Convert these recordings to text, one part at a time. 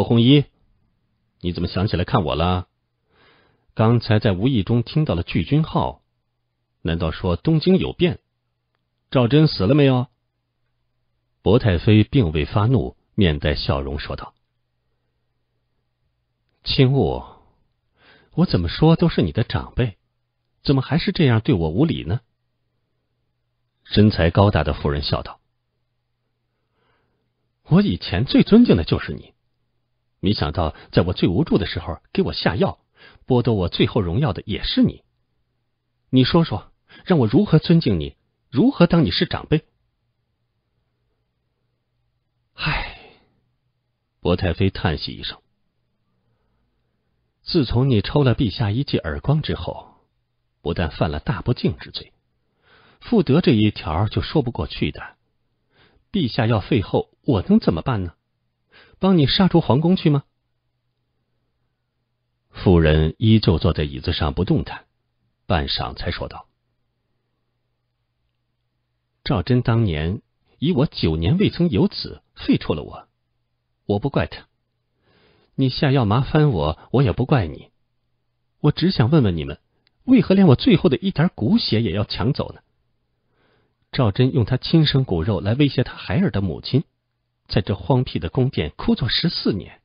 何红衣，你怎么想起来看我了？刚才在无意中听到了巨君号，难道说东京有变？赵真死了没有？薄太妃并未发怒，面带笑容说道：“青雾，我怎么说都是你的长辈，怎么还是这样对我无礼呢？”身材高大的妇人笑道：“我以前最尊敬的就是你。”没想到，在我最无助的时候，给我下药，剥夺我最后荣耀的也是你。你说说，让我如何尊敬你，如何当你是长辈？唉，博太妃叹息一声。自从你抽了陛下一记耳光之后，不但犯了大不敬之罪，复德这一条就说不过去的。陛下要废后，我能怎么办呢？帮你杀出皇宫去吗？妇人依旧坐在椅子上不动弹，半晌才说道：“赵真当年以我九年未曾有子废除了我，我不怪他。你下药麻烦我，我也不怪你。我只想问问你们，为何连我最后的一点骨血也要抢走呢？赵真用他亲生骨肉来威胁他孩儿的母亲。”在这荒僻的宫殿枯坐十四年，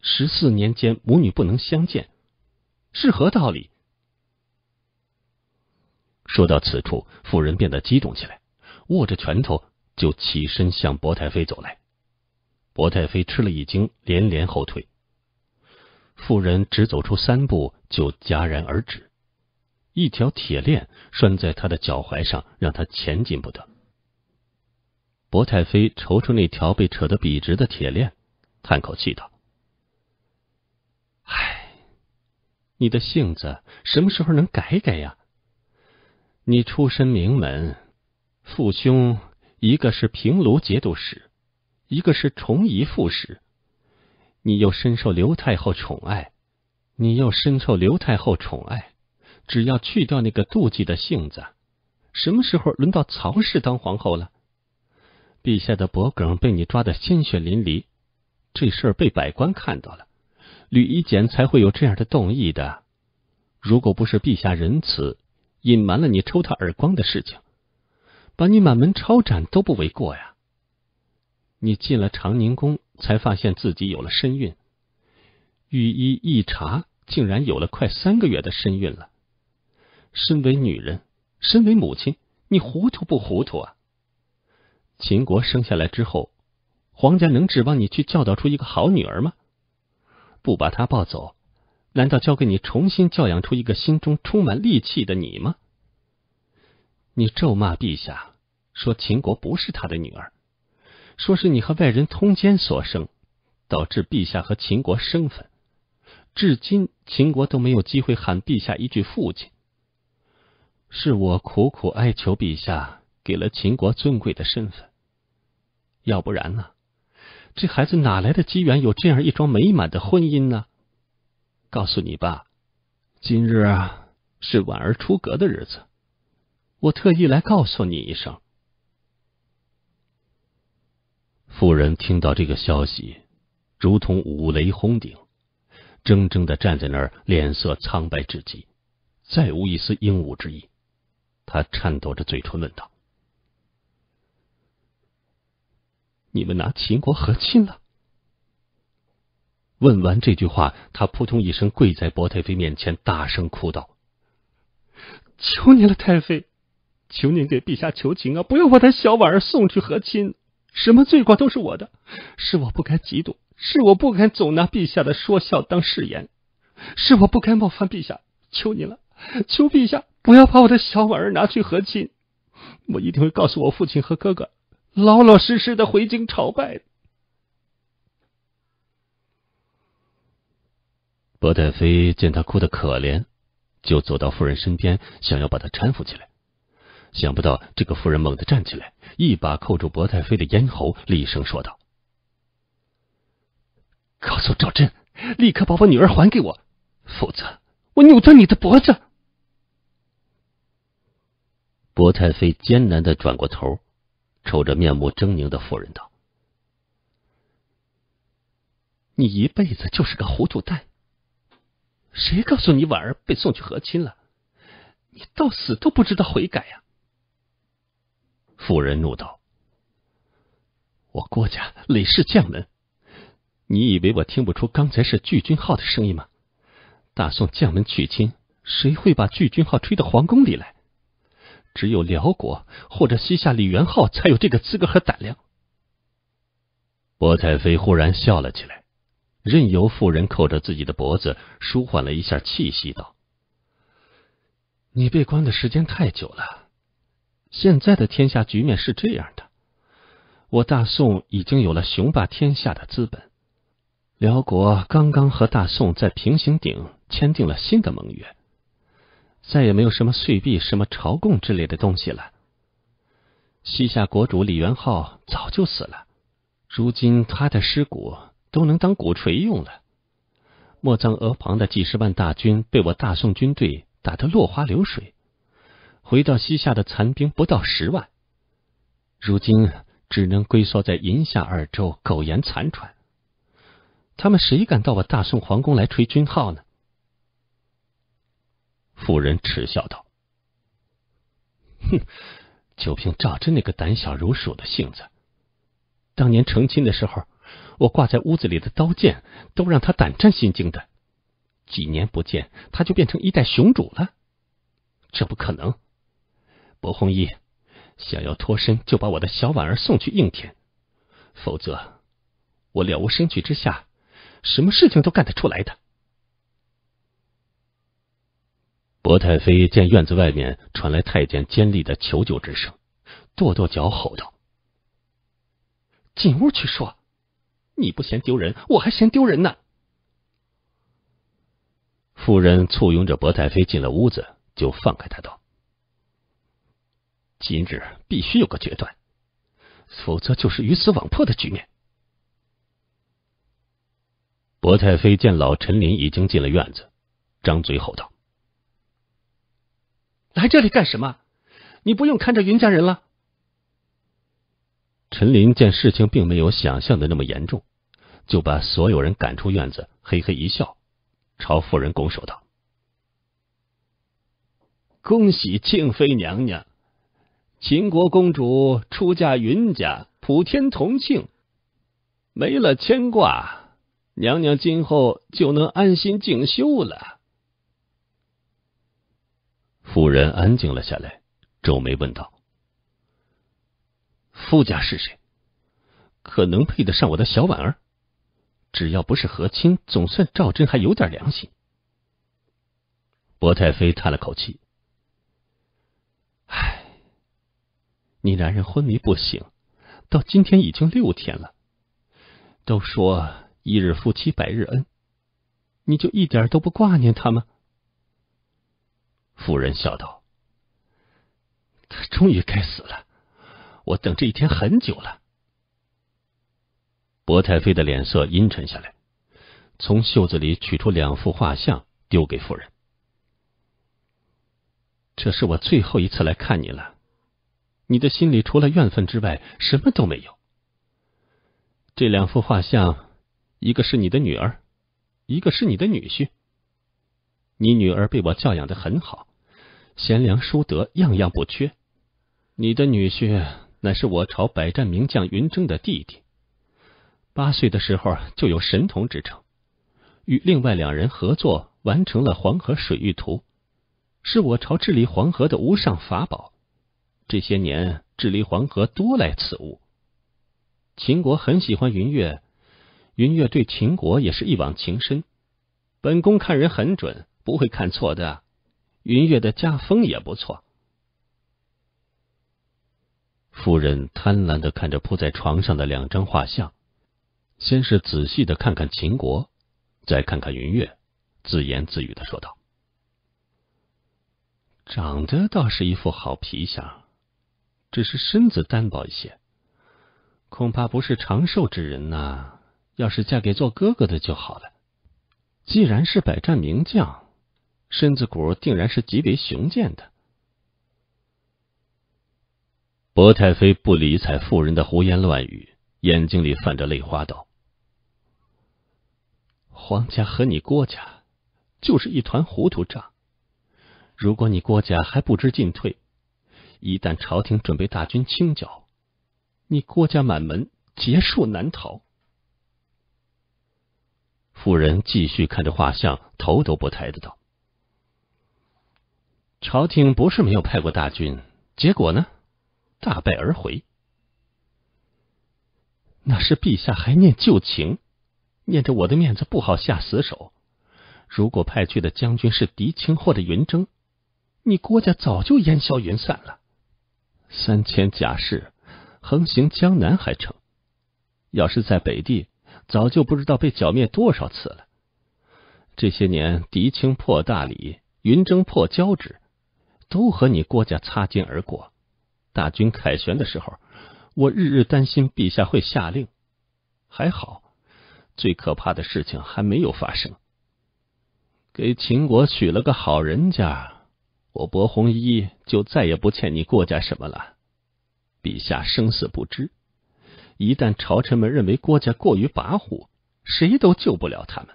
十四年间母女不能相见，是何道理？说到此处，妇人变得激动起来，握着拳头就起身向薄太妃走来。薄太妃吃了一惊，连连后退。妇人只走出三步，就戛然而止，一条铁链拴在她的脚踝上，让她前进不得。薄太妃瞅瞅那条被扯得笔直的铁链，叹口气道：“唉，你的性子什么时候能改改呀？你出身名门，父兄一个是平卢节度使，一个是崇仪副使，你又深受刘太后宠爱，你又深受刘太后宠爱，只要去掉那个妒忌的性子，什么时候轮到曹氏当皇后了？”陛下的脖梗被你抓得鲜血淋漓，这事被百官看到了，吕一简才会有这样的动意的。如果不是陛下仁慈，隐瞒了你抽他耳光的事情，把你满门抄斩都不为过呀。你进了长宁宫才发现自己有了身孕，御医一查，竟然有了快三个月的身孕了。身为女人，身为母亲，你糊涂不糊涂啊？秦国生下来之后，皇家能指望你去教导出一个好女儿吗？不把她抱走，难道交给你重新教养出一个心中充满戾气的你吗？你咒骂陛下，说秦国不是他的女儿，说是你和外人通奸所生，导致陛下和秦国生分，至今秦国都没有机会喊陛下一句父亲。是我苦苦哀求陛下。给了秦国尊贵的身份，要不然呢？这孩子哪来的机缘有这样一桩美满的婚姻呢？告诉你吧，今日啊是婉儿出阁的日子，我特意来告诉你一声。妇人听到这个消息，如同五雷轰顶，怔怔的站在那儿，脸色苍白至极，再无一丝英武之意。他颤抖着嘴唇问道。你们拿秦国和亲了？问完这句话，他扑通一声跪在薄太妃面前，大声哭道：“求你了，太妃，求您给陛下求情啊！不要把他小婉儿送去和亲，什么罪过都是我的，是我不该嫉妒，是我不该总拿陛下的说笑当誓言，是我不该冒犯陛下。求你了，求陛下不要把我的小婉儿拿去和亲，我一定会告诉我父亲和哥哥。”老老实实的回京朝拜。博太妃见他哭得可怜，就走到夫人身边，想要把他搀扶起来。想不到这个夫人猛地站起来，一把扣住博太妃的咽喉，厉声说道：“告诉赵真，立刻把我女儿还给我，否则我扭断你的脖子！”博太妃艰难的转过头。瞅着面目狰狞的妇人道：“你一辈子就是个糊涂蛋。谁告诉你婉儿被送去和亲了？你到死都不知道悔改呀！”妇人怒道：“我郭家李氏将门，你以为我听不出刚才是巨君浩的声音吗？大宋将门娶亲，谁会把巨君浩吹到皇宫里来？”只有辽国或者西夏李元昊才有这个资格和胆量。博彩妃忽然笑了起来，任由妇人扣着自己的脖子，舒缓了一下气息，道：“你被关的时间太久了。现在的天下局面是这样的，我大宋已经有了雄霸天下的资本，辽国刚刚和大宋在平行顶签订了新的盟约。”再也没有什么碎币、什么朝贡之类的东西了。西夏国主李元昊早就死了，如今他的尸骨都能当鼓槌用了。莫藏额旁的几十万大军被我大宋军队打得落花流水，回到西夏的残兵不到十万，如今只能龟缩在银夏二州苟延残喘。他们谁敢到我大宋皇宫来吹军号呢？夫人嗤笑道：“哼，就凭赵真那个胆小如鼠的性子，当年成亲的时候，我挂在屋子里的刀剑都让他胆战心惊的。几年不见，他就变成一代雄主了，这不可能。薄红衣想要脱身，就把我的小婉儿送去应天，否则我了无生趣之下，什么事情都干得出来的。”博太妃见院子外面传来太监尖利的求救之声，跺跺脚吼道：“进屋去说，你不嫌丢人，我还嫌丢人呢。”妇人簇拥着博太妃进了屋子，就放开他道：“今日必须有个决断，否则就是鱼死网破的局面。”博太妃见老陈林已经进了院子，张嘴吼道。来这里干什么？你不用看着云家人了。陈林见事情并没有想象的那么严重，就把所有人赶出院子，嘿嘿一笑，朝妇人拱手道：“恭喜庆妃娘娘，秦国公主出嫁云家，普天同庆。没了牵挂，娘娘今后就能安心静修了。”妇人安静了下来，皱眉问道：“夫家是谁？可能配得上我的小婉儿？只要不是和亲，总算赵真还有点良心。”博太妃叹了口气：“唉，你男人昏迷不醒，到今天已经六天了。都说一日夫妻百日恩，你就一点都不挂念他吗？”夫人笑道：“他终于该死了，我等这一天很久了。”薄太妃的脸色阴沉下来，从袖子里取出两幅画像，丢给夫人：“这是我最后一次来看你了，你的心里除了怨愤之外，什么都没有。这两幅画像，一个是你的女儿，一个是你的女婿。你女儿被我教养的很好。”贤良淑德，样样不缺。你的女婿乃是我朝百战名将云征的弟弟，八岁的时候就有神童之称，与另外两人合作完成了黄河水域图，是我朝治理黄河的无上法宝。这些年治理黄河多来此物。秦国很喜欢云月，云月对秦国也是一往情深。本宫看人很准，不会看错的。云月的家风也不错。夫人贪婪的看着铺在床上的两张画像，先是仔细的看看秦国，再看看云月，自言自语的说道：“长得倒是一副好皮相，只是身子单薄一些，恐怕不是长寿之人呐。要是嫁给做哥哥的就好了。既然是百战名将。”身子骨定然是极为雄健的。薄太妃不理睬妇人的胡言乱语，眼睛里泛着泪花道：“皇家和你郭家就是一团糊涂账。如果你郭家还不知进退，一旦朝廷准备大军清剿，你郭家满门劫数难逃。”妇人继续看着画像，头都不抬的道。朝廷不是没有派过大军，结果呢？大败而回。那是陛下还念旧情，念着我的面子不好下死手。如果派去的将军是狄青或者云征，你郭家早就烟消云散了。三千甲士横行江南还成，要是在北地，早就不知道被剿灭多少次了。这些年，狄青破大理，云征破交趾。都和你郭家擦肩而过。大军凯旋的时候，我日日担心陛下会下令。还好，最可怕的事情还没有发生。给秦国娶了个好人家，我薄红衣就再也不欠你郭家什么了。陛下生死不知，一旦朝臣们认为郭家过于跋扈，谁都救不了他们。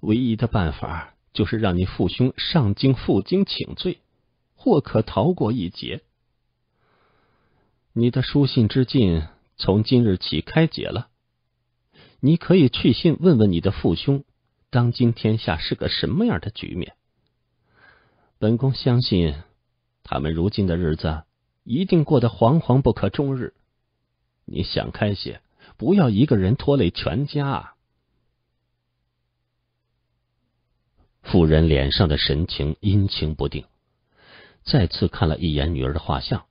唯一的办法就是让你父兄上京负荆请罪。或可逃过一劫。你的书信之禁从今日起开解了，你可以去信问问你的父兄，当今天下是个什么样的局面。本宫相信他们如今的日子一定过得惶惶不可终日。你想开些，不要一个人拖累全家。妇人脸上的神情阴晴不定。再次看了一眼女儿的画像，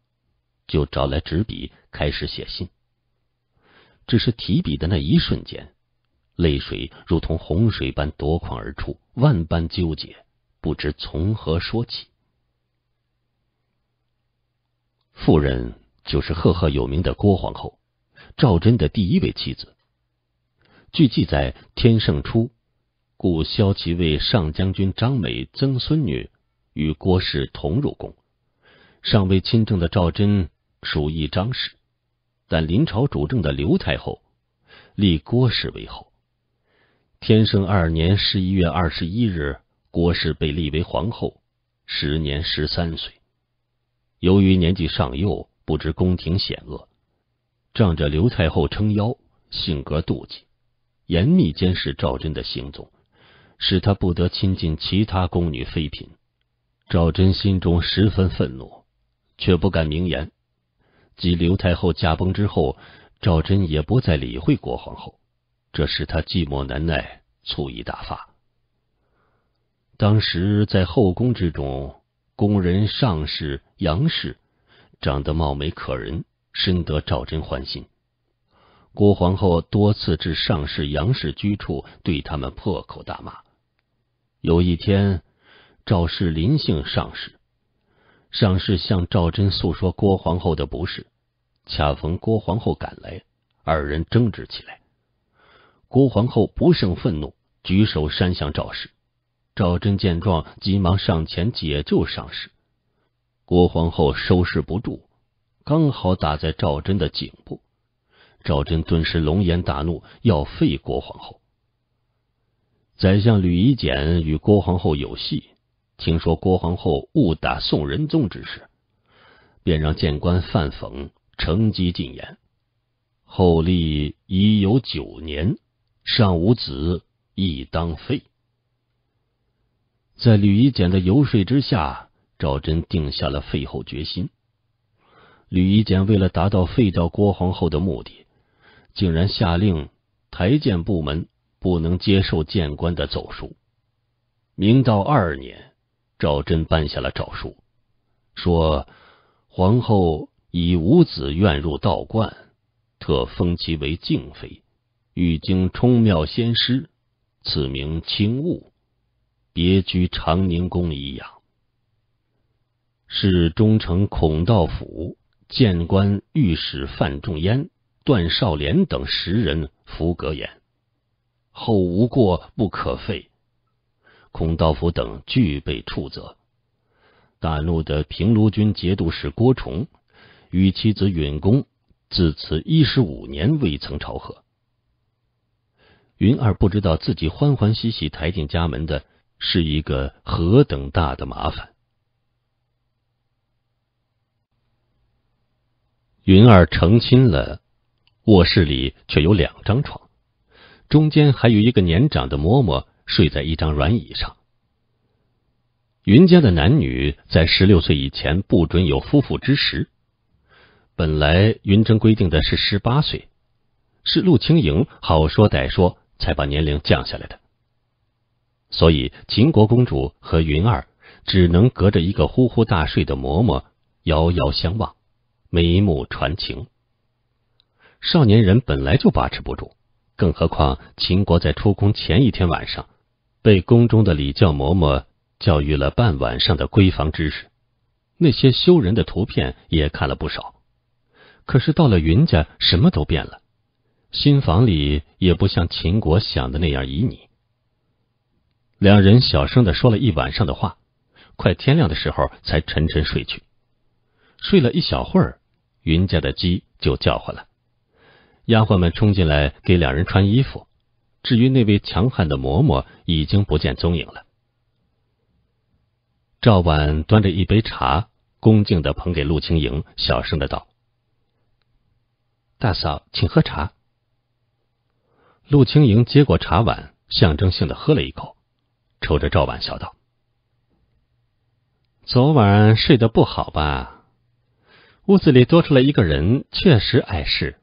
就找来纸笔开始写信。只是提笔的那一瞬间，泪水如同洪水般夺眶而出，万般纠结，不知从何说起。妇人就是赫赫有名的郭皇后，赵祯的第一位妻子。据记载，天圣初，故萧齐为上将军张美曾孙女。与郭氏同入宫，尚未亲政的赵祯属意张氏，但临朝主政的刘太后立郭氏为后。天圣二年十一月二十一日，郭氏被立为皇后，时年十三岁。由于年纪尚幼，不知宫廷险恶，仗着刘太后撑腰，性格妒忌，严密监视赵祯的行踪，使他不得亲近其他宫女妃嫔。赵祯心中十分愤怒，却不敢明言。及刘太后驾崩之后，赵祯也不再理会郭皇后，这使他寂寞难耐，醋意大发。当时在后宫之中，宫人上氏、杨氏长得貌美可人，深得赵祯欢心。郭皇后多次至上氏、杨氏居处，对他们破口大骂。有一天。赵氏临幸上士，上士向赵祯诉说郭皇后的不是，恰逢郭皇后赶来，二人争执起来。郭皇后不胜愤怒，举手扇向赵氏。赵祯见状，急忙上前解救上氏。郭皇后收拾不住，刚好打在赵祯的颈部。赵祯顿时龙颜大怒，要废郭皇后。宰相吕夷简与郭皇后有隙。听说郭皇后误打宋仁宗之事，便让谏官范讽乘机进言。后立已有九年，尚无子，亦当废。在吕夷简的游说之下，赵祯定下了废后决心。吕夷简为了达到废掉郭皇后的目的，竟然下令台谏部门不能接受谏官的奏疏。明道二年。赵祯颁下了诏书，说：“皇后以无子愿入道观，特封其为静妃，欲经冲庙仙师，赐名清雾，别居长宁宫颐养。”是忠诚孔道辅、谏官御史范仲淹、段少廉等十人服格言，后无过不可废。孔道夫等俱被处责。大怒的平卢军节度使郭崇与妻子允恭，自此一十五年未曾朝贺。云儿不知道自己欢欢喜喜抬进家门的是一个何等大的麻烦。云儿成亲了，卧室里却有两张床，中间还有一个年长的嬷嬷。睡在一张软椅上。云家的男女在十六岁以前不准有夫妇之实。本来云峥规定的是十八岁，是陆青莹好说歹说才把年龄降下来的。所以秦国公主和云儿只能隔着一个呼呼大睡的嬷嬷遥遥相望，眉目传情。少年人本来就把持不住，更何况秦国在出宫前一天晚上。被宫中的礼教嬷嬷教育了半晚上的闺房知识，那些羞人的图片也看了不少。可是到了云家，什么都变了，新房里也不像秦国想的那样旖旎。两人小声的说了一晚上的话，快天亮的时候才沉沉睡去。睡了一小会儿，云家的鸡就叫唤了，丫鬟们冲进来给两人穿衣服。至于那位强悍的嬷嬷，已经不见踪影了。赵婉端着一杯茶，恭敬的捧给陆青莹，小声的道：“大嫂，请喝茶。”陆青莹接过茶碗，象征性的喝了一口，瞅着赵婉笑道：“昨晚睡得不好吧？屋子里多出来一个人，确实碍事。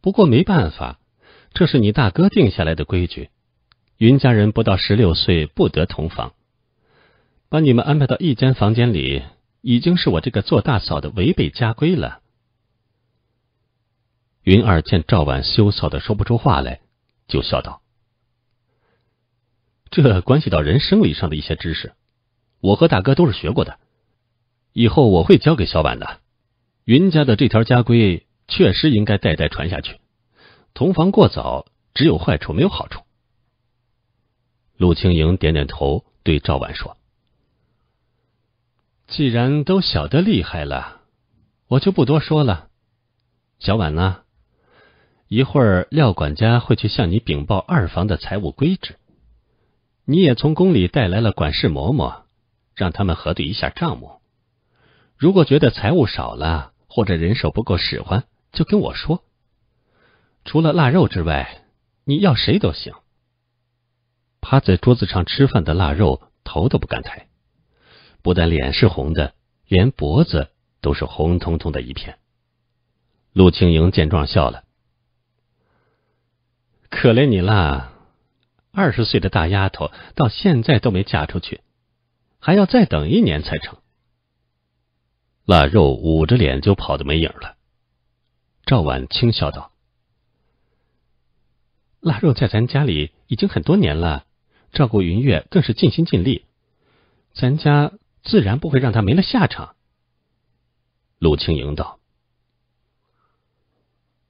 不过没办法。”这是你大哥定下来的规矩，云家人不到十六岁不得同房，把你们安排到一间房间里，已经是我这个做大嫂的违背家规了。云儿见赵婉羞臊的说不出话来，就笑道：“这关系到人生理上的一些知识，我和大哥都是学过的，以后我会教给小婉的。云家的这条家规确实应该代代传下去。”同房过早只有坏处没有好处。陆青莹点点头，对赵婉说：“既然都晓得厉害了，我就不多说了。小婉呢，一会儿廖管家会去向你禀报二房的财务规制，你也从宫里带来了管事嬷嬷，让他们核对一下账目。如果觉得财务少了或者人手不够使唤，就跟我说。”除了腊肉之外，你要谁都行。趴在桌子上吃饭的腊肉头都不敢抬，不但脸是红的，连脖子都是红彤彤的一片。陆青莹见状笑了，可怜你啦，二十岁的大丫头到现在都没嫁出去，还要再等一年才成。腊肉捂着脸就跑得没影了。赵婉轻笑道。腊肉在咱家里已经很多年了，照顾云月更是尽心尽力，咱家自然不会让他没了下场。陆青莹道：“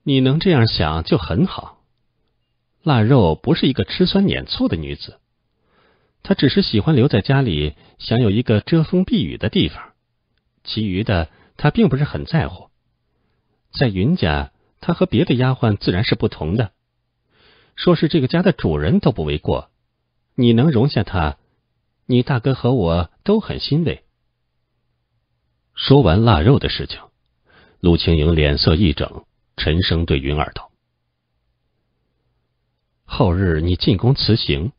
你能这样想就很好。腊肉不是一个吃酸捻醋的女子，她只是喜欢留在家里，想有一个遮风避雨的地方，其余的她并不是很在乎。在云家，她和别的丫鬟自然是不同的。”说是这个家的主人都不为过，你能容下他，你大哥和我都很欣慰。说完腊肉的事情，陆青莹脸色一整，沉声对云儿道：“后日你进宫辞行，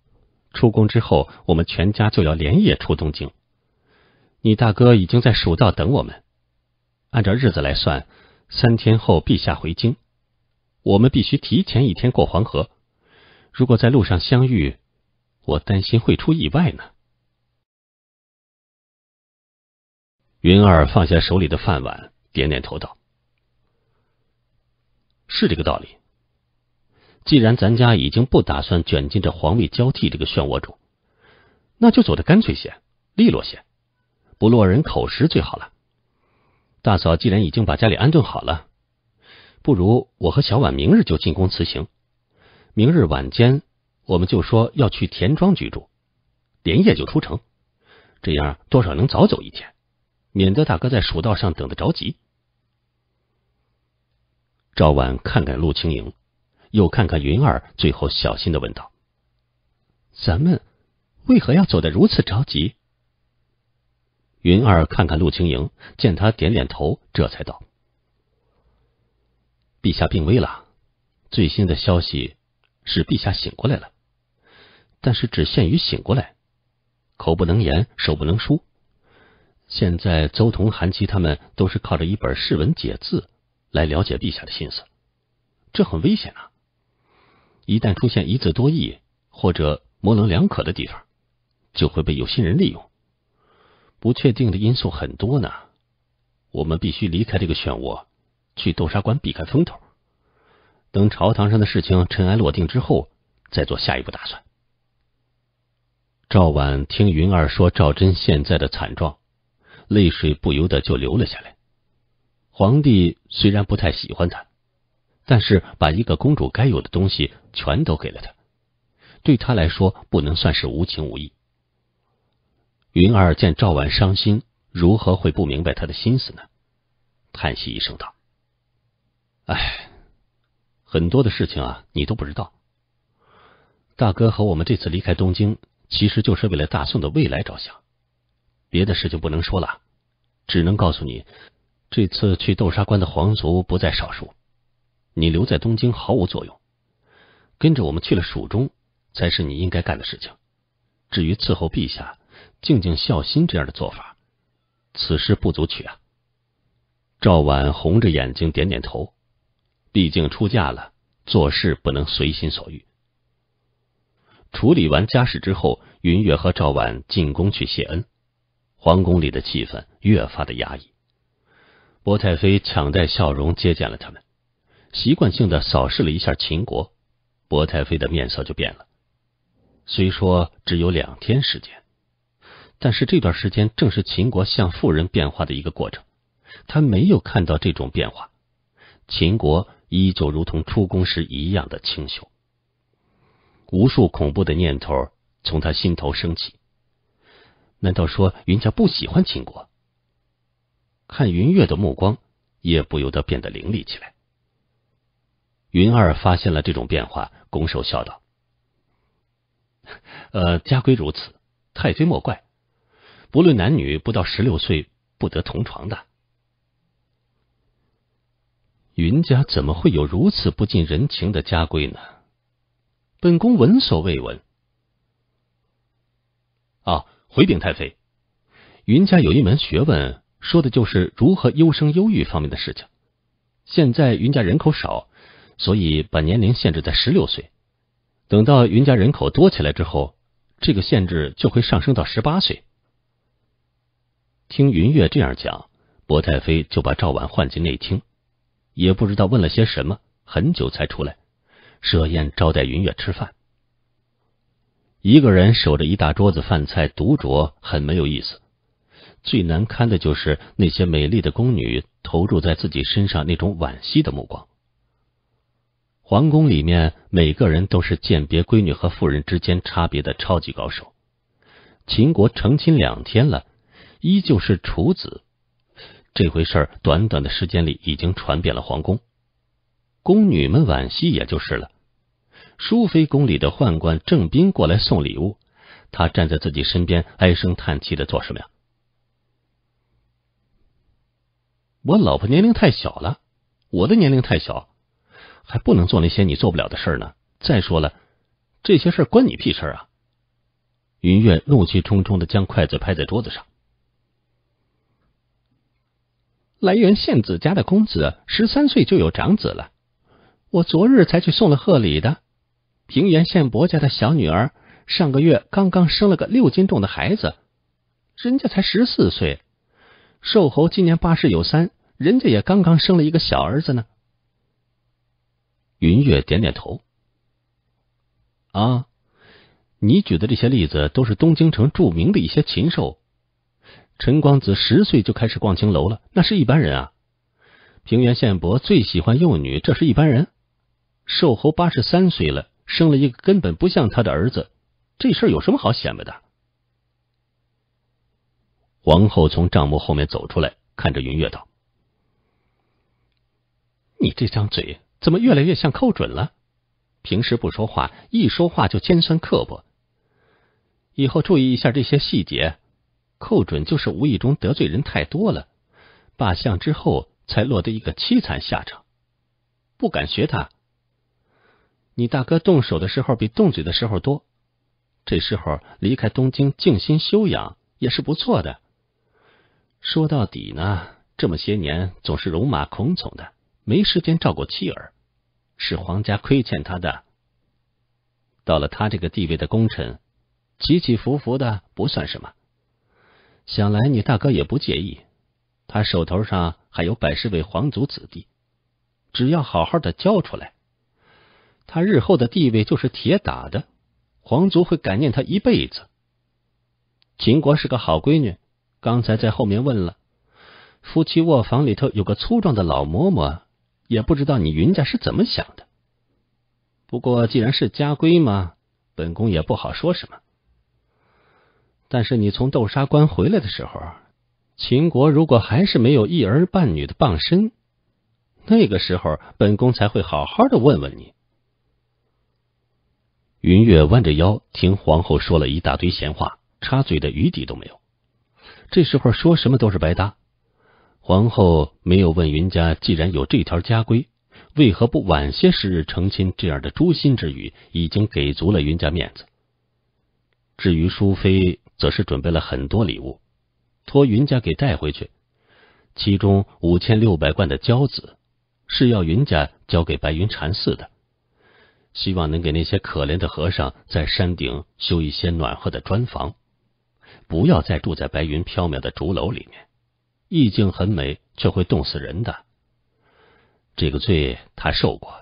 出宫之后，我们全家就要连夜出东京。你大哥已经在蜀道等我们，按照日子来算，三天后陛下回京，我们必须提前一天过黄河。”如果在路上相遇，我担心会出意外呢。云儿放下手里的饭碗，点点头道：“是这个道理。既然咱家已经不打算卷进这皇位交替这个漩涡中，那就走得干脆些、利落些，不落人口实最好了。大嫂，既然已经把家里安顿好了，不如我和小婉明日就进宫辞行。”明日晚间，我们就说要去田庄居住，连夜就出城，这样多少能早走一天，免得大哥在蜀道上等的着急。赵婉看看陆青莹，又看看云儿，最后小心的问道：“咱们为何要走得如此着急？”云儿看看陆青莹，见他点点头，这才道：“陛下病危了，最新的消息。”使陛下醒过来了，但是只限于醒过来，口不能言，手不能书。现在邹同、韩琦他们都是靠着一本《世文解字》来了解陛下的心思，这很危险啊！一旦出现一字多义或者模棱两可的地方，就会被有心人利用。不确定的因素很多呢，我们必须离开这个漩涡，去豆沙关避开风头。等朝堂上的事情尘埃落定之后，再做下一步打算。赵婉听云儿说赵真现在的惨状，泪水不由得就流了下来。皇帝虽然不太喜欢他，但是把一个公主该有的东西全都给了他，对他来说不能算是无情无义。云儿见赵婉伤心，如何会不明白他的心思呢？叹息一声道：“唉。”很多的事情啊，你都不知道。大哥和我们这次离开东京，其实就是为了大宋的未来着想。别的事就不能说了，只能告诉你，这次去豆沙关的皇族不在少数。你留在东京毫无作用，跟着我们去了蜀中才是你应该干的事情。至于伺候陛下、静静孝心这样的做法，此事不足取啊。赵婉红着眼睛点点头。毕竟出嫁了，做事不能随心所欲。处理完家事之后，云月和赵婉进宫去谢恩。皇宫里的气氛越发的压抑。薄太妃强带笑容接见了他们，习惯性的扫视了一下秦国。薄太妃的面色就变了。虽说只有两天时间，但是这段时间正是秦国向富人变化的一个过程。他没有看到这种变化。秦国。依旧如同出宫时一样的清秀，无数恐怖的念头从他心头升起。难道说云家不喜欢秦国？看云月的目光也不由得变得凌厉起来。云儿发现了这种变化，拱手笑道：“家规如此，太妃莫怪。不论男女，不到十六岁不得同床的。”云家怎么会有如此不近人情的家规呢？本宫闻所未闻。啊，回禀太妃，云家有一门学问，说的就是如何优生优育方面的事情。现在云家人口少，所以把年龄限制在十六岁。等到云家人口多起来之后，这个限制就会上升到十八岁。听云月这样讲，薄太妃就把赵婉唤进内厅。也不知道问了些什么，很久才出来设宴招待云月吃饭。一个人守着一大桌子饭菜独酌，很没有意思。最难堪的就是那些美丽的宫女投注在自己身上那种惋惜的目光。皇宫里面每个人都是鉴别闺女和妇人之间差别的超级高手。秦国成亲两天了，依旧是处子。这回事儿，短短的时间里已经传遍了皇宫，宫女们惋惜也就是了。淑妃宫里的宦官郑斌过来送礼物，他站在自己身边唉声叹气的做什么呀？我老婆年龄太小了，我的年龄太小，还不能做那些你做不了的事呢。再说了，这些事关你屁事啊！云月怒气冲冲的将筷子拍在桌子上。来源县子家的公子十三岁就有长子了，我昨日才去送了贺礼的。平原县伯家的小女儿上个月刚刚生了个六斤重的孩子，人家才十四岁。寿侯今年八十有三，人家也刚刚生了一个小儿子呢。云月点点头。啊，你举的这些例子都是东京城著名的一些禽兽。陈光子十岁就开始逛青楼了，那是一般人啊。平原县伯最喜欢幼女，这是一般人。寿侯八十三岁了，生了一个根本不像他的儿子，这事儿有什么好显摆的？皇后从帐幕后面走出来，看着云月道：“你这张嘴怎么越来越像寇准了？平时不说话，一说话就尖酸刻薄，以后注意一下这些细节。”寇准就是无意中得罪人太多了，罢相之后才落得一个凄惨下场。不敢学他。你大哥动手的时候比动嘴的时候多。这时候离开东京静心修养也是不错的。说到底呢，这么些年总是戎马倥偬的，没时间照顾妻儿，是皇家亏欠他的。到了他这个地位的功臣，起起伏伏的不算什么。想来你大哥也不介意，他手头上还有百十位皇族子弟，只要好好的教出来，他日后的地位就是铁打的，皇族会感念他一辈子。秦国是个好闺女，刚才在后面问了，夫妻卧房里头有个粗壮的老嬷嬷，也不知道你云家是怎么想的。不过既然是家规嘛，本宫也不好说什么。但是你从豆沙关回来的时候，秦国如果还是没有一儿半女的傍身，那个时候本宫才会好好的问问你。云月弯着腰听皇后说了一大堆闲话，插嘴的余地都没有。这时候说什么都是白搭。皇后没有问云家既然有这条家规，为何不晚些时日成亲这样的诛心之语，已经给足了云家面子。至于淑妃。则是准备了很多礼物，托云家给带回去。其中五千六百贯的交子，是要云家交给白云禅寺的，希望能给那些可怜的和尚在山顶修一些暖和的砖房，不要再住在白云飘渺的竹楼里面，意境很美，却会冻死人的。这个罪他受过，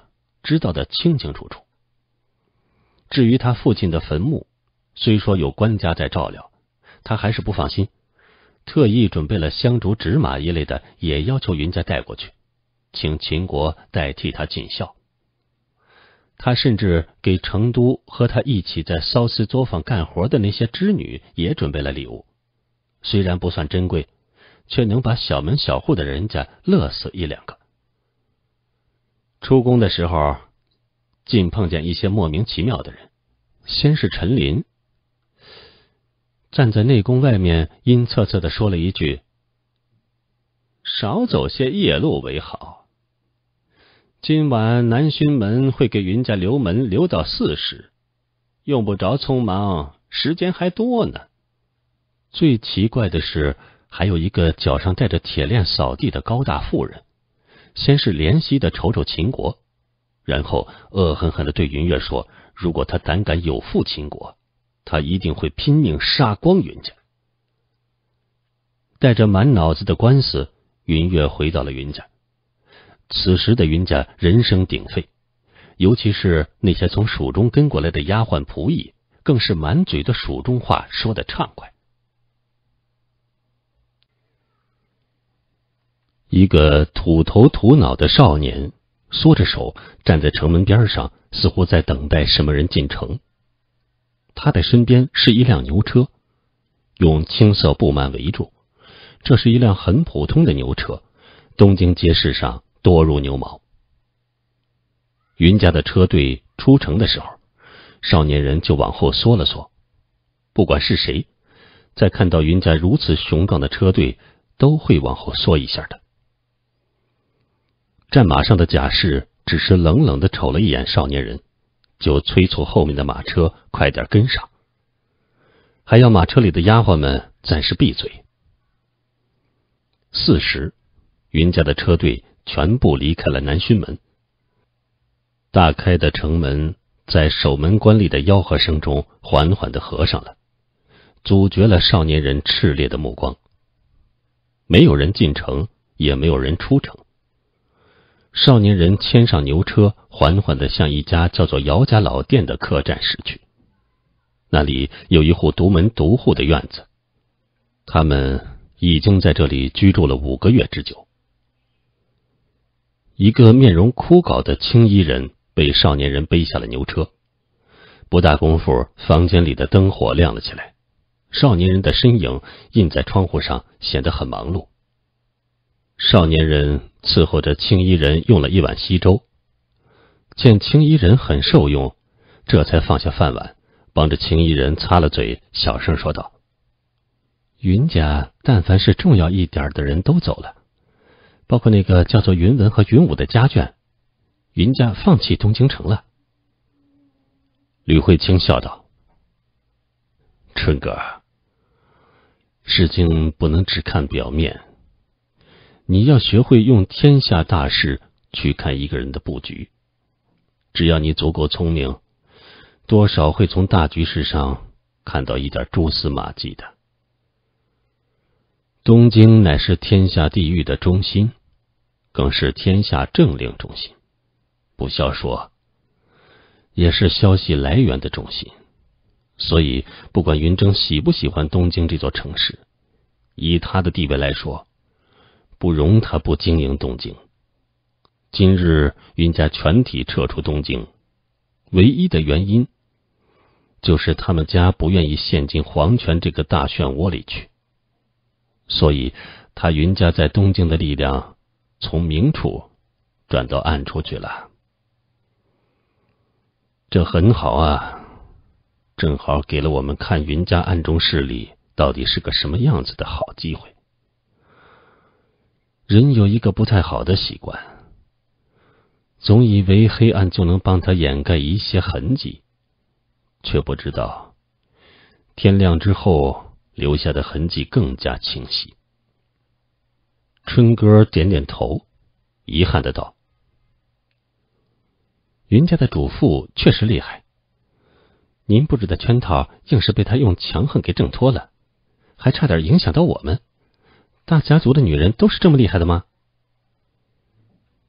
知道的清清楚楚。至于他父亲的坟墓，虽说有官家在照料，他还是不放心，特意准备了香烛纸马一类的，也要求云家带过去，请秦国代替他尽孝。他甚至给成都和他一起在骚丝作坊干活的那些织女也准备了礼物，虽然不算珍贵，却能把小门小户的人家乐死一两个。出宫的时候，竟碰见一些莫名其妙的人，先是陈琳站在内宫外面，阴恻恻的说了一句：“少走些夜路为好。今晚南熏门会给云家留门，留到四时，用不着匆忙，时间还多呢。”最奇怪的是，还有一个脚上带着铁链扫地的高大妇人，先是怜惜的瞅瞅秦国，然后恶狠狠的对云月说：“如果他胆敢有负秦国。”他一定会拼命杀光云家。带着满脑子的官司，云月回到了云家。此时的云家人声鼎沸，尤其是那些从蜀中跟过来的丫鬟仆役，更是满嘴的蜀中话说的畅快。一个土头土脑的少年缩着手站在城门边上，似乎在等待什么人进城。他的身边是一辆牛车，用青色布幔围住。这是一辆很普通的牛车，东京街市上多如牛毛。云家的车队出城的时候，少年人就往后缩了缩。不管是谁，在看到云家如此雄壮的车队，都会往后缩一下的。战马上的甲士只是冷冷的瞅了一眼少年人。就催促后面的马车快点跟上，还要马车里的丫鬟们暂时闭嘴。四十，云家的车队全部离开了南熏门。大开的城门在守门官吏的吆喝声中缓缓的合上了，阻绝了少年人炽烈的目光。没有人进城，也没有人出城。少年人牵上牛车，缓缓的向一家叫做姚家老店的客栈驶去。那里有一户独门独户的院子，他们已经在这里居住了五个月之久。一个面容枯槁的青衣人被少年人背下了牛车，不大功夫，房间里的灯火亮了起来。少年人的身影印在窗户上，显得很忙碌。少年人伺候着青衣人用了一碗稀粥，见青衣人很受用，这才放下饭碗，帮着青衣人擦了嘴，小声说道：“云家但凡是重要一点的人都走了，包括那个叫做云文和云武的家眷，云家放弃东京城了。”吕慧卿笑道：“春哥，事情不能只看表面。”你要学会用天下大事去看一个人的布局，只要你足够聪明，多少会从大局势上看到一点蛛丝马迹的。东京乃是天下地域的中心，更是天下政令中心，不消说，也是消息来源的中心。所以，不管云峥喜不喜欢东京这座城市，以他的地位来说。不容他不经营东京。今日云家全体撤出东京，唯一的原因就是他们家不愿意陷进皇权这个大漩涡里去。所以，他云家在东京的力量从明处转到暗处去了。这很好啊，正好给了我们看云家暗中势力到底是个什么样子的好机会。人有一个不太好的习惯，总以为黑暗就能帮他掩盖一些痕迹，却不知道天亮之后留下的痕迹更加清晰。春哥点点头，遗憾的道：“云家的主妇确实厉害，您布置的圈套硬是被他用强横给挣脱了，还差点影响到我们。”大家族的女人都是这么厉害的吗？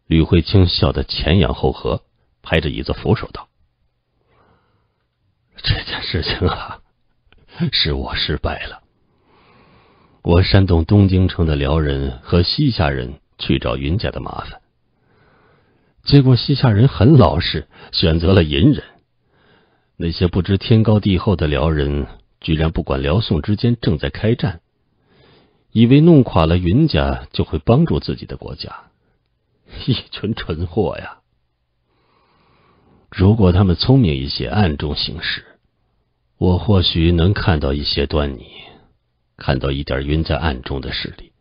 吕慧清笑得前仰后合，拍着椅子扶手道：“这件事情啊，是我失败了。我煽动东京城的辽人和西夏人去找云家的麻烦，结果西夏人很老实，选择了隐忍。那些不知天高地厚的辽人，居然不管辽宋之间正在开战。”以为弄垮了云家就会帮助自己的国家，一群蠢货呀！如果他们聪明一些，暗中行事，我或许能看到一些端倪，看到一点云在暗中的势力。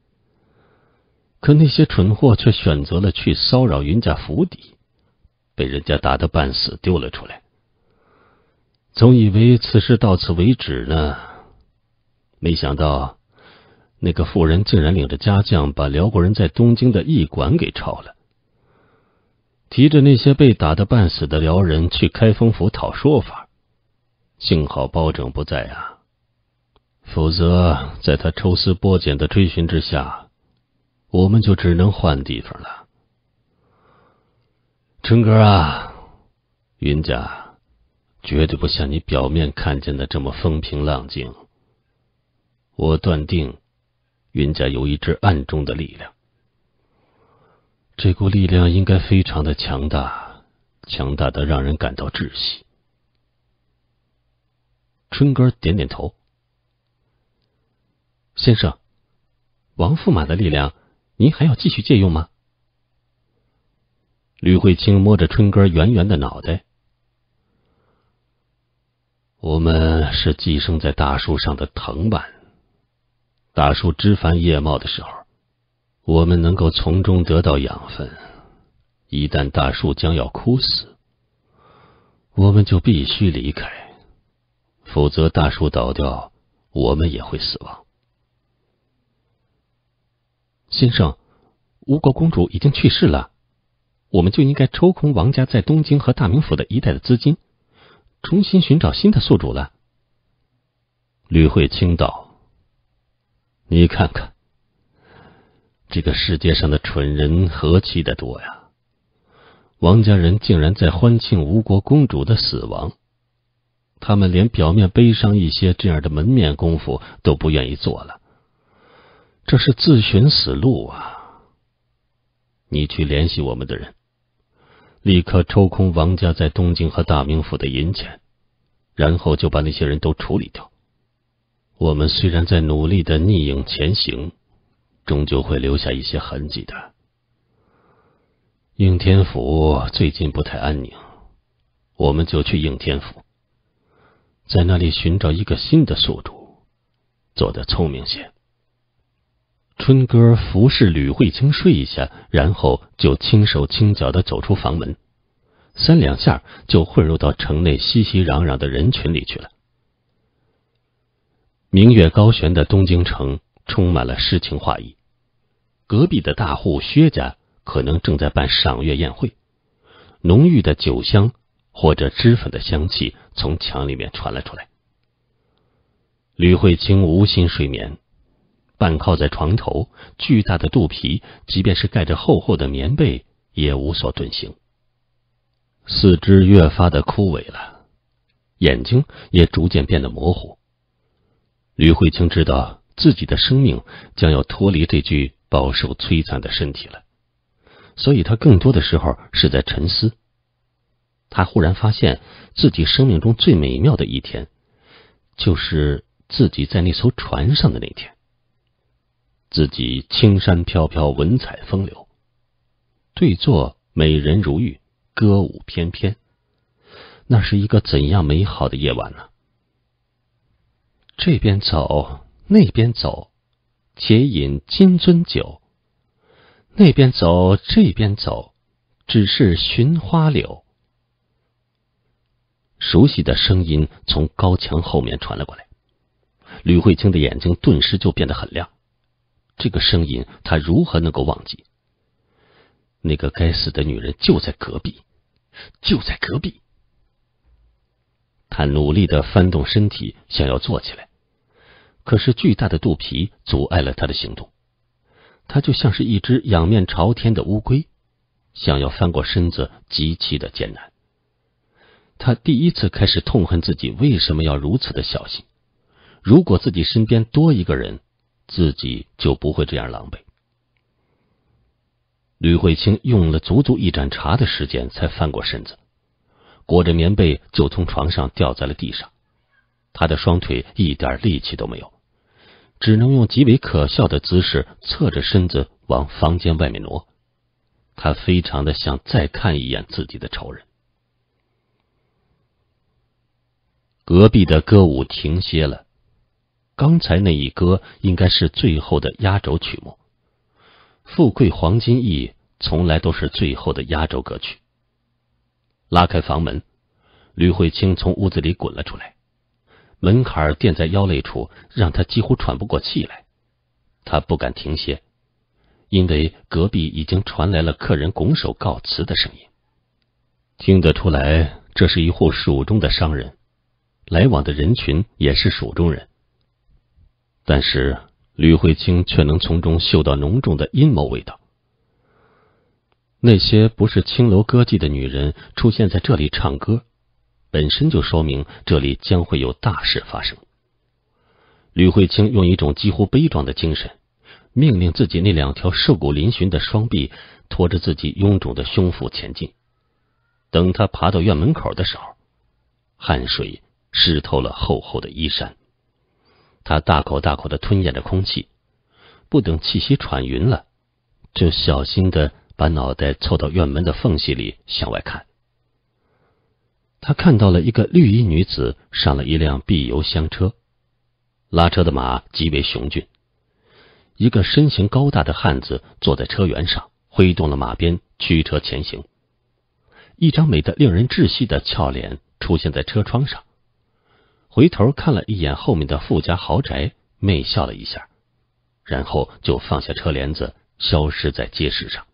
可那些蠢货却选择了去骚扰云家府邸，被人家打得半死，丢了出来。总以为此事到此为止呢，没想到。那个妇人竟然领着家将把辽国人在东京的驿馆给抄了，提着那些被打得半死的辽人去开封府讨说法。幸好包拯不在啊，否则在他抽丝剥茧的追寻之下，我们就只能换地方了。春哥啊，云家绝对不像你表面看见的这么风平浪静，我断定。云家有一支暗中的力量，这股力量应该非常的强大，强大的让人感到窒息。春哥点点头。先生，王驸马的力量，您还要继续借用吗？吕慧清摸着春哥圆圆的脑袋。我们是寄生在大树上的藤蔓。大树枝繁叶茂的时候，我们能够从中得到养分；一旦大树将要枯死，我们就必须离开，否则大树倒掉，我们也会死亡。先生，吴国公主已经去世了，我们就应该抽空王家在东京和大名府的一带的资金，重新寻找新的宿主了。吕慧卿道。你看看，这个世界上的蠢人何其的多呀！王家人竟然在欢庆吴国公主的死亡，他们连表面悲伤一些这样的门面功夫都不愿意做了，这是自寻死路啊！你去联系我们的人，立刻抽空王家在东京和大名府的银钱，然后就把那些人都处理掉。我们虽然在努力的逆影前行，终究会留下一些痕迹的。应天府最近不太安宁，我们就去应天府，在那里寻找一个新的宿主，做的聪明些。春哥服侍吕慧清睡一下，然后就轻手轻脚的走出房门，三两下就混入到城内熙熙攘攘的人群里去了。明月高悬的东京城充满了诗情画意，隔壁的大户薛家可能正在办赏月宴会，浓郁的酒香或者脂粉的香气从墙里面传了出来。吕慧卿无心睡眠，半靠在床头，巨大的肚皮即便是盖着厚厚的棉被也无所遁形，四肢越发的枯萎了，眼睛也逐渐变得模糊。吕慧清知道自己的生命将要脱离这具饱受摧残的身体了，所以他更多的时候是在沉思。他忽然发现自己生命中最美妙的一天，就是自己在那艘船上的那天。自己青山飘飘，文采风流，对坐美人如玉，歌舞翩翩，那是一个怎样美好的夜晚呢？这边走，那边走，且饮金樽酒；那边走，这边走，只是寻花柳。熟悉的声音从高墙后面传了过来，吕慧卿的眼睛顿时就变得很亮。这个声音，他如何能够忘记？那个该死的女人就在隔壁，就在隔壁。他努力的翻动身体，想要坐起来，可是巨大的肚皮阻碍了他的行动。他就像是一只仰面朝天的乌龟，想要翻过身子极其的艰难。他第一次开始痛恨自己为什么要如此的小心。如果自己身边多一个人，自己就不会这样狼狈。吕慧卿用了足足一盏茶的时间，才翻过身子。裹着棉被就从床上掉在了地上，他的双腿一点力气都没有，只能用极为可笑的姿势侧着身子往房间外面挪。他非常的想再看一眼自己的仇人。隔壁的歌舞停歇了，刚才那一歌应该是最后的压轴曲目，《富贵黄金翼》从来都是最后的压轴歌曲。拉开房门，吕慧清从屋子里滚了出来，门槛垫在腰肋处，让他几乎喘不过气来。他不敢停歇，因为隔壁已经传来了客人拱手告辞的声音。听得出来，这是一户蜀中的商人，来往的人群也是蜀中人。但是吕慧清却能从中嗅到浓重的阴谋味道。那些不是青楼歌妓的女人出现在这里唱歌，本身就说明这里将会有大事发生。吕慧卿用一种几乎悲壮的精神，命令自己那两条瘦骨嶙峋的双臂拖着自己臃肿的胸腹前进。等他爬到院门口的时候，汗水湿透了厚厚的衣衫，他大口大口的吞咽着空气，不等气息喘匀了，就小心的。把脑袋凑到院门的缝隙里向外看，他看到了一个绿衣女子上了一辆碧油香车，拉车的马极为雄俊，一个身形高大的汉子坐在车辕上，挥动了马鞭驱车前行，一张美得令人窒息的俏脸出现在车窗上，回头看了一眼后面的富家豪宅，媚笑了一下，然后就放下车帘子，消失在街市上。